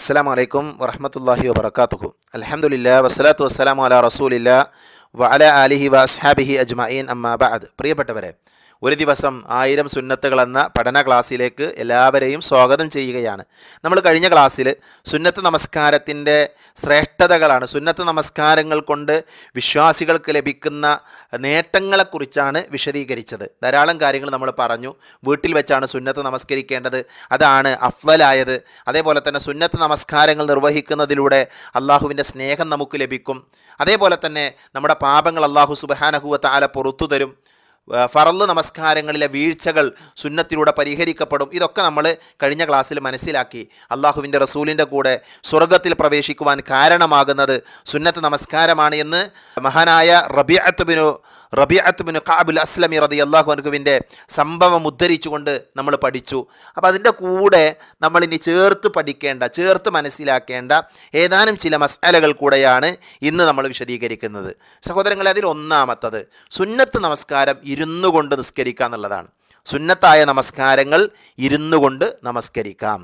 അസ്സാം വലൈക്കും വറഹമത്തല്ലാഹി വബർക്കാത്തുഹു അലഹമുല്ല വസ്സലാത്തു വസ്സലാം അല റസൂലില്ല വഅല അലിഹി വസ്ഹാബിഹി അജ്മഈൻ അമ്മാ ബഅദ് പ്രിയപ്പെട്ടവരെ ഒരു ദിവസം ആയിരം സുന്നത്തുകൾ എന്ന പഠന ക്ലാസ്സിലേക്ക് എല്ലാവരെയും സ്വാഗതം ചെയ്യുകയാണ് നമ്മൾ കഴിഞ്ഞ ക്ലാസ്സിൽ സുന്നത്ത് നമസ്കാരത്തിൻ്റെ ശ്രേഷ്ഠതകളാണ് സുന്നത്ത് നമസ്കാരങ്ങൾ കൊണ്ട് വിശ്വാസികൾക്ക് ലഭിക്കുന്ന നേട്ടങ്ങളെക്കുറിച്ചാണ് വിശദീകരിച്ചത് ധാരാളം കാര്യങ്ങൾ നമ്മൾ പറഞ്ഞു വീട്ടിൽ വെച്ചാണ് സുന്നത്ത് നമസ്കരിക്കേണ്ടത് അതാണ് അഫ്വലായത് അതേപോലെ തന്നെ സുന്നത്ത് നമസ്കാരങ്ങൾ നിർവഹിക്കുന്നതിലൂടെ അള്ളാഹുവിൻ്റെ സ്നേഹം നമുക്ക് ലഭിക്കും അതേപോലെ തന്നെ നമ്മുടെ പാപങ്ങൾ അള്ളാഹു സുബഹാനഹുവ താല പുറത്തു തരും ഫറള് നമസ്കാരങ്ങളിലെ വീഴ്ചകൾ സുന്നത്തിലൂടെ പരിഹരിക്കപ്പെടും ഇതൊക്കെ നമ്മൾ കഴിഞ്ഞ ക്ലാസ്സിൽ മനസ്സിലാക്കി അള്ളാഹുവിൻ്റെ റസൂലിൻ്റെ കൂടെ സ്വർഗത്തിൽ പ്രവേശിക്കുവാൻ കാരണമാകുന്നത് സുന്നത്ത് നമസ്കാരമാണ് എന്ന് മഹാനായ ബിനു റബിഅത്തുബിൻ കാബുൽ അസ്ലമി റതി അള്ളാഹു അനുഖുവിൻ്റെ സംഭവം ഉദ്ധരിച്ചുകൊണ്ട് നമ്മൾ പഠിച്ചു അപ്പോൾ അതിൻ്റെ കൂടെ നമ്മൾ ഇനി ചേർത്ത് പഠിക്കേണ്ട ചേർത്ത് മനസ്സിലാക്കേണ്ട ഏതാനും ചില മസാലകൾ കൂടെയാണ് ഇന്ന് നമ്മൾ വിശദീകരിക്കുന്നത് സഹോദരങ്ങളെ അതിൽ ഒന്നാമത്തത് സുന്നത്ത് നമസ്കാരം ഇരുന്നു കൊണ്ട് നിസ്കരിക്കുക എന്നുള്ളതാണ് സുന്നത്തായ നമസ്കാരങ്ങൾ ഇരുന്നു കൊണ്ട് നമസ്കരിക്കാം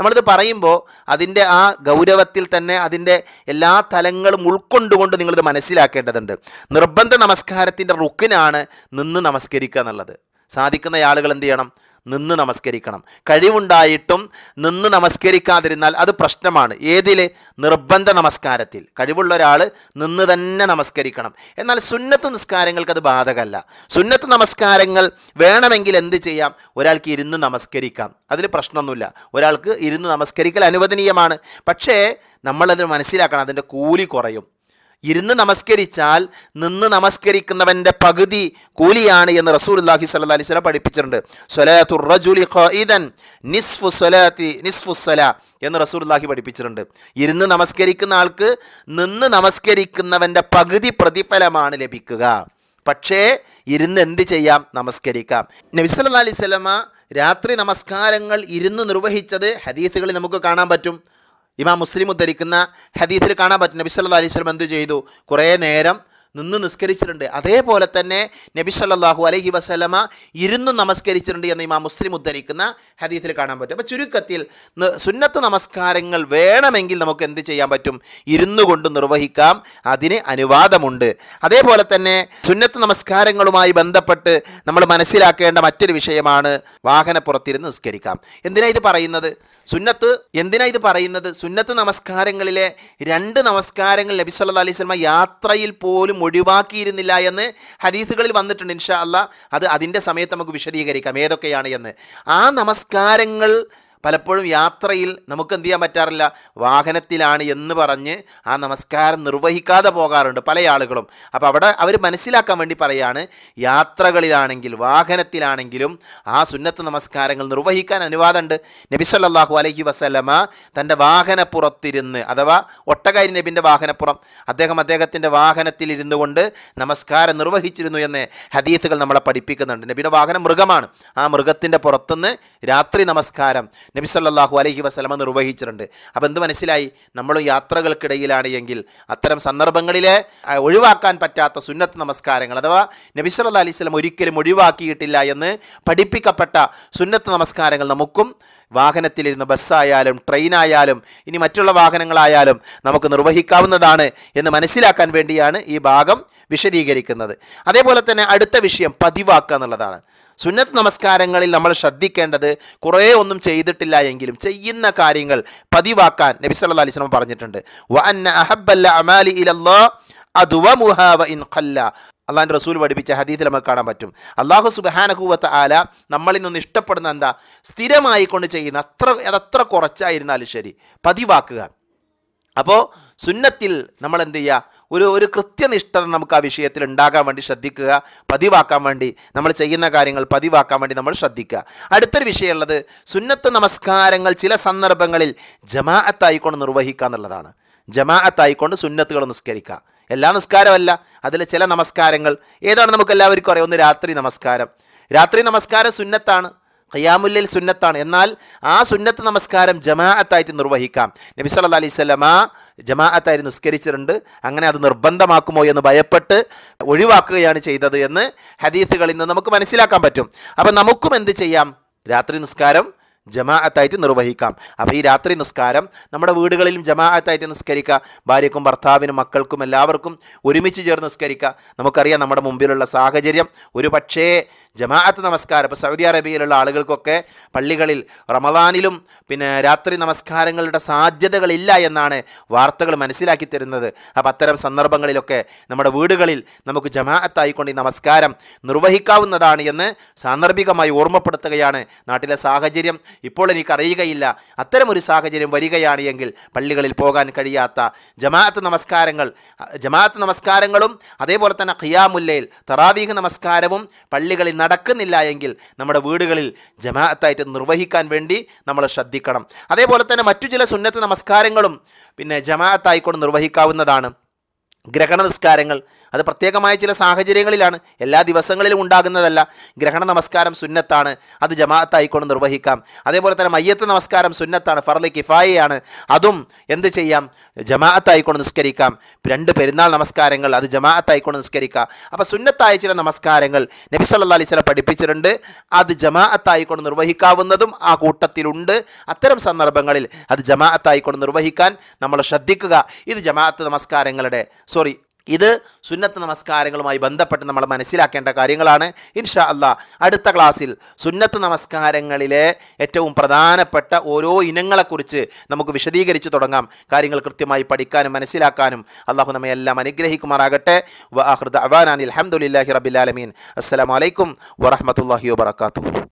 നമ്മളിത് പറയുമ്പോൾ അതിൻ്റെ ആ ഗൗരവത്തിൽ തന്നെ അതിൻ്റെ എല്ലാ തലങ്ങളും ഉൾക്കൊണ്ടുകൊണ്ട് നിങ്ങളിത് മനസ്സിലാക്കേണ്ടതുണ്ട് നിർബന്ധ നമസ്കാരത്തിൻ്റെ റുക്കിനാണ് നിന്ന് നമസ്കരിക്കുക എന്നുള്ളത് സാധിക്കുന്ന ആളുകൾ എന്ത് ചെയ്യണം നിന്ന് നമസ്കരിക്കണം കഴിവുണ്ടായിട്ടും നിന്ന് നമസ്കരിക്കാതിരുന്നാൽ അത് പ്രശ്നമാണ് ഏതിൽ നിർബന്ധ നമസ്കാരത്തിൽ കഴിവുള്ള ഒരാൾ നിന്ന് തന്നെ നമസ്കരിക്കണം എന്നാൽ സുന്നത്ത് നിസ്കാരങ്ങൾക്ക് അത് ബാധകമല്ല സുന്നത്ത് നമസ്കാരങ്ങൾ വേണമെങ്കിൽ എന്ത് ചെയ്യാം ഒരാൾക്ക് ഇരുന്ന് നമസ്കരിക്കാം അതിൽ പ്രശ്നമൊന്നുമില്ല ഒരാൾക്ക് ഇരുന്ന് നമസ്കരിക്കൽ അനുവദനീയമാണ് പക്ഷേ നമ്മളത് മനസ്സിലാക്കണം അതിൻ്റെ കൂലി കുറയും ഇരുന്ന് നമസ്കരിച്ചാൽ നിന്ന് നമസ്കരിക്കുന്നവൻ്റെ പകുതി കൂലിയാണ് എന്ന് റസൂലുല്ലാഹി അല്ലാഹി അലൈഹി സ്വലം പഠിപ്പിച്ചിട്ടുണ്ട് സൊലാത്തു റജുലി ഖൈദൻ നിസ്ഫു സൊലാത്തി നിസ്ഫു സലാ എന്ന് റസൂലുല്ലാഹി പഠിപ്പിച്ചിട്ടുണ്ട് ഇരുന്ന് നമസ്കരിക്കുന്ന ആൾക്ക് നിന്ന് നമസ്കരിക്കുന്നവൻ്റെ പകുതി പ്രതിഫലമാണ് ലഭിക്കുക പക്ഷേ ഇരുന്ന് എന്ത് ചെയ്യാം നമസ്കരിക്കാം നബിസ്വല്ലാ അലൈവലമ രാത്രി നമസ്കാരങ്ങൾ ഇരുന്ന് നിർവഹിച്ചത് ഹദീസുകളിൽ നമുക്ക് കാണാൻ പറ്റും ഇമാ മുസ്ലിം ഉദ്ധരിക്കുന്ന ഹദീസിൽ കാണാൻ പറ്റും നബി സല്ല അലൈഹി സ്വലം എന്ത് ചെയ്തു കുറേ നേരം നിന്ന് നിസ്കരിച്ചിട്ടുണ്ട് അതേപോലെ തന്നെ നബി സല്ലാഹു അലഹി വസലമ ഇരുന്ന് നമസ്കരിച്ചിട്ടുണ്ട് എന്ന് ഇമാ മുസ്ലിം ഉദ്ധരിക്കുന്ന ഹദീത്തിൽ കാണാൻ പറ്റും അപ്പോൾ ചുരുക്കത്തിൽ സുന്നത്ത് നമസ്കാരങ്ങൾ വേണമെങ്കിൽ നമുക്ക് എന്ത് ചെയ്യാൻ പറ്റും ഇരുന്നു കൊണ്ട് നിർവഹിക്കാം അതിന് അനുവാദമുണ്ട് അതേപോലെ തന്നെ സുന്നത്ത് നമസ്കാരങ്ങളുമായി ബന്ധപ്പെട്ട് നമ്മൾ മനസ്സിലാക്കേണ്ട മറ്റൊരു വിഷയമാണ് വാഹനപ്പുറത്തിരുന്ന് നിസ്കരിക്കാം എന്തിനാ ഇത് പറയുന്നത് സുന്നത്ത് എന്തിനാ ഇത് പറയുന്നത് സുന്നത്ത് നമസ്കാരങ്ങളിലെ രണ്ട് നമസ്കാരങ്ങൾ നബി അലൈഹി സ്വലമ യാത്രയിൽ പോലും ഒഴിവാക്കിയിരുന്നില്ല എന്ന് ഹദീസുകളിൽ വന്നിട്ടുണ്ട് ഇൻഷാ അല്ല അത് അതിൻ്റെ സമയത്ത് നമുക്ക് വിശദീകരിക്കാം ഏതൊക്കെയാണ് എന്ന് ആ നമസ്കാരങ്ങൾ പലപ്പോഴും യാത്രയിൽ നമുക്ക് എന്ത് ചെയ്യാൻ പറ്റാറില്ല വാഹനത്തിലാണ് എന്ന് പറഞ്ഞ് ആ നമസ്കാരം നിർവഹിക്കാതെ പോകാറുണ്ട് പല ആളുകളും അപ്പോൾ അവിടെ അവർ മനസ്സിലാക്കാൻ വേണ്ടി പറയാണ് യാത്രകളിലാണെങ്കിൽ വാഹനത്തിലാണെങ്കിലും ആ സുന്നത്ത് നമസ്കാരങ്ങൾ നിർവഹിക്കാൻ അനുവാദമുണ്ട് നബിസല്ലാഹു അലഹി വസ്ലമ തൻ്റെ വാഹനപ്പുറത്തിരുന്ന് അഥവാ ഒട്ടകാരി നബിൻ്റെ വാഹനപ്പുറം അദ്ദേഹം അദ്ദേഹത്തിൻ്റെ വാഹനത്തിലിരുന്നു കൊണ്ട് നമസ്കാരം നിർവഹിച്ചിരുന്നു എന്ന് ഹദീസുകൾ നമ്മളെ പഠിപ്പിക്കുന്നുണ്ട് നബിയുടെ വാഹനം മൃഗമാണ് ആ മൃഗത്തിൻ്റെ പുറത്തുനിന്ന് രാത്രി നമസ്കാരം നബിസല്ലാഹു അലഹി വസ്ലമ നിർവഹിച്ചിട്ടുണ്ട് അപ്പം എന്ത് മനസ്സിലായി നമ്മൾ യാത്രകൾക്കിടയിലാണ് എങ്കിൽ അത്തരം സന്ദർഭങ്ങളിലെ ഒഴിവാക്കാൻ പറ്റാത്ത സുന്നത്ത് നമസ്കാരങ്ങൾ അഥവാ നബിസല്ലാ അലൈഹി സ്വലം ഒരിക്കലും ഒഴിവാക്കിയിട്ടില്ല എന്ന് പഠിപ്പിക്കപ്പെട്ട സുന്നത്ത് നമസ്കാരങ്ങൾ നമുക്കും വാഹനത്തിലിരുന്ന് ബസ്സായാലും ട്രെയിനായാലും ഇനി മറ്റുള്ള വാഹനങ്ങളായാലും നമുക്ക് നിർവഹിക്കാവുന്നതാണ് എന്ന് മനസ്സിലാക്കാൻ വേണ്ടിയാണ് ഈ ഭാഗം വിശദീകരിക്കുന്നത് അതേപോലെ തന്നെ അടുത്ത വിഷയം പതിവാക്കുക എന്നുള്ളതാണ് സുന്നത്ത് നമസ്കാരങ്ങളിൽ നമ്മൾ ശ്രദ്ധിക്കേണ്ടത് കുറേ ഒന്നും ചെയ്തിട്ടില്ല എങ്കിലും ചെയ്യുന്ന കാര്യങ്ങൾ പതിവാക്കാൻ നബി സല്ലാ അലൈഹി വസല്ലം പറഞ്ഞിട്ടുണ്ട് അള്ളാഹിൻ്റെ റസൂൽ പഠിപ്പിച്ച ഹദീദിൽ നമുക്ക് കാണാൻ പറ്റും അള്ളാഹു സുബാനഹൂവത്ത് ആല നമ്മളിൽ നിന്ന് ഇഷ്ടപ്പെടുന്ന എന്താ സ്ഥിരമായി കൊണ്ട് ചെയ്യുന്ന അത്ര അതത്ര കുറച്ചായിരുന്നാലും ശരി പതിവാക്കുക അപ്പോൾ സുന്നത്തിൽ നമ്മൾ എന്ത് ചെയ്യുക ഒരു ഒരു കൃത്യനിഷ്ഠത നമുക്ക് ആ വിഷയത്തിൽ ഉണ്ടാകാൻ വേണ്ടി ശ്രദ്ധിക്കുക പതിവാക്കാൻ വേണ്ടി നമ്മൾ ചെയ്യുന്ന കാര്യങ്ങൾ പതിവാക്കാൻ വേണ്ടി നമ്മൾ ശ്രദ്ധിക്കുക അടുത്തൊരു വിഷയമുള്ളത് സുന്നത്ത് നമസ്കാരങ്ങൾ ചില സന്ദർഭങ്ങളിൽ ജമാഅത്തായിക്കൊണ്ട് നിർവഹിക്കുക എന്നുള്ളതാണ് ജമാഅത്തായിക്കൊണ്ട് സുന്നത്തുകൾ നിസ്കരിക്കുക എല്ലാ നിസ്കാരമല്ല അതിൽ ചില നമസ്കാരങ്ങൾ ഏതാണ് നമുക്ക് എല്ലാവർക്കും അറിയാവുന്ന രാത്രി നമസ്കാരം രാത്രി നമസ്കാരം സുന്നത്താണ് ഖിയാമുല്ലിൽ സുന്നത്താണ് എന്നാൽ ആ സുന്നത്ത് നമസ്കാരം ജമാഅത്തായിട്ട് നിർവഹിക്കാം നബി അലൈഹി അലൈവല്ല ജമാഅത്തായി നിസ്കരിച്ചിട്ടുണ്ട് അങ്ങനെ അത് നിർബന്ധമാക്കുമോ എന്ന് ഭയപ്പെട്ട് ഒഴിവാക്കുകയാണ് ചെയ്തത് എന്ന് ഹദീസുകളിൽ നിന്ന് നമുക്ക് മനസ്സിലാക്കാൻ പറ്റും അപ്പം നമുക്കും എന്ത് ചെയ്യാം രാത്രി നിസ്കാരം ജമാഅത്തായിട്ട് നിർവഹിക്കാം അപ്പോൾ ഈ രാത്രി നിസ്കാരം നമ്മുടെ വീടുകളിലും ജമാഅത്തായിട്ട് നിസ്കരിക്കുക ഭാര്യക്കും ഭർത്താവിനും മക്കൾക്കും എല്ലാവർക്കും ഒരുമിച്ച് ചേർന്ന് നിസ്കരിക്കുക നമുക്കറിയാം നമ്മുടെ മുമ്പിലുള്ള സാഹചര്യം ഒരു പക്ഷേ ജമാഅത്ത് നമസ്കാരം ഇപ്പോൾ സൗദി അറേബ്യയിലുള്ള ആളുകൾക്കൊക്കെ പള്ളികളിൽ റമദാനിലും പിന്നെ രാത്രി നമസ്കാരങ്ങളുടെ സാധ്യതകളില്ല എന്നാണ് വാർത്തകൾ മനസ്സിലാക്കി തരുന്നത് അപ്പോൾ അത്തരം സന്ദർഭങ്ങളിലൊക്കെ നമ്മുടെ വീടുകളിൽ നമുക്ക് ജമാഅത്തായിക്കൊണ്ട് ഈ നമസ്കാരം നിർവഹിക്കാവുന്നതാണ് എന്ന് സാന്ദർഭികമായി ഓർമ്മപ്പെടുത്തുകയാണ് നാട്ടിലെ സാഹചര്യം ഇപ്പോൾ എനിക്കറിയുകയില്ല അത്തരമൊരു സാഹചര്യം വരികയാണ് എങ്കിൽ പള്ളികളിൽ പോകാൻ കഴിയാത്ത ജമാഅത്ത് നമസ്കാരങ്ങൾ ജമാഅത്ത് നമസ്കാരങ്ങളും അതേപോലെ തന്നെ ഖിയാമുല്ലയിൽ തറാവീഹ് നമസ്കാരവും പള്ളികളിൽ നടക്കുന്നില്ല എങ്കിൽ നമ്മുടെ വീടുകളിൽ ജമാഅത്തായിട്ട് നിർവഹിക്കാൻ വേണ്ടി നമ്മൾ ശ്രദ്ധിക്കണം അതേപോലെ തന്നെ മറ്റു ചില സുന്നത്ത് നമസ്കാരങ്ങളും പിന്നെ ജമാഅത്തായിക്കൊണ്ട് നിർവഹിക്കാവുന്നതാണ് ഗ്രഹണ നിസ്കാരങ്ങൾ അത് പ്രത്യേകമായ ചില സാഹചര്യങ്ങളിലാണ് എല്ലാ ദിവസങ്ങളിലും ഉണ്ടാകുന്നതല്ല ഗ്രഹണ നമസ്കാരം സുന്നത്താണ് അത് ജമാഅത്തായിക്കൊണ്ട് നിർവഹിക്കാം അതേപോലെ തന്നെ മയ്യത്ത് നമസ്കാരം സുന്നത്താണ് ഫർലി കിഫായയാണ് അതും എന്ത് ചെയ്യാം ജമാഅത്തായിക്കൊണ്ട് നിസ്കരിക്കാം രണ്ട് പെരുന്നാൾ നമസ്കാരങ്ങൾ അത് ജമാഅത്തായിക്കൊണ്ട് നിസ്കരിക്കുക അപ്പോൾ സുന്നത്തായ ചില നമസ്കാരങ്ങൾ നബി സല്ലാ അലൈസ് പഠിപ്പിച്ചിട്ടുണ്ട് അത് ജമാഅത്തായിക്കൊണ്ട് നിർവഹിക്കാവുന്നതും ആ കൂട്ടത്തിലുണ്ട് അത്തരം സന്ദർഭങ്ങളിൽ അത് ജമാഅത്തായിക്കൊണ്ട് നിർവഹിക്കാൻ നമ്മൾ ശ്രദ്ധിക്കുക ഇത് ജമാഅത്ത് നമസ്കാരങ്ങളുടെ സോറി ഇത് സുന്നത്ത് നമസ്കാരങ്ങളുമായി ബന്ധപ്പെട്ട് നമ്മൾ മനസ്സിലാക്കേണ്ട കാര്യങ്ങളാണ് ഇൻഷാ അല്ല അടുത്ത ക്ലാസ്സിൽ സുന്നത്ത് നമസ്കാരങ്ങളിലെ ഏറ്റവും പ്രധാനപ്പെട്ട ഓരോ ഇനങ്ങളെക്കുറിച്ച് നമുക്ക് വിശദീകരിച്ച് തുടങ്ങാം കാര്യങ്ങൾ കൃത്യമായി പഠിക്കാനും മനസ്സിലാക്കാനും അള്ളാഹു നമ്മെ എല്ലാം അനുഗ്രഹിക്കുമാറാകട്ടെ വ അഹൃദ് അലഹമുല്ലാഹി റബിലാലമീൻ അസ്സലാമലൈക്കും വറഹമത്തല്ലാഹി വാത്തു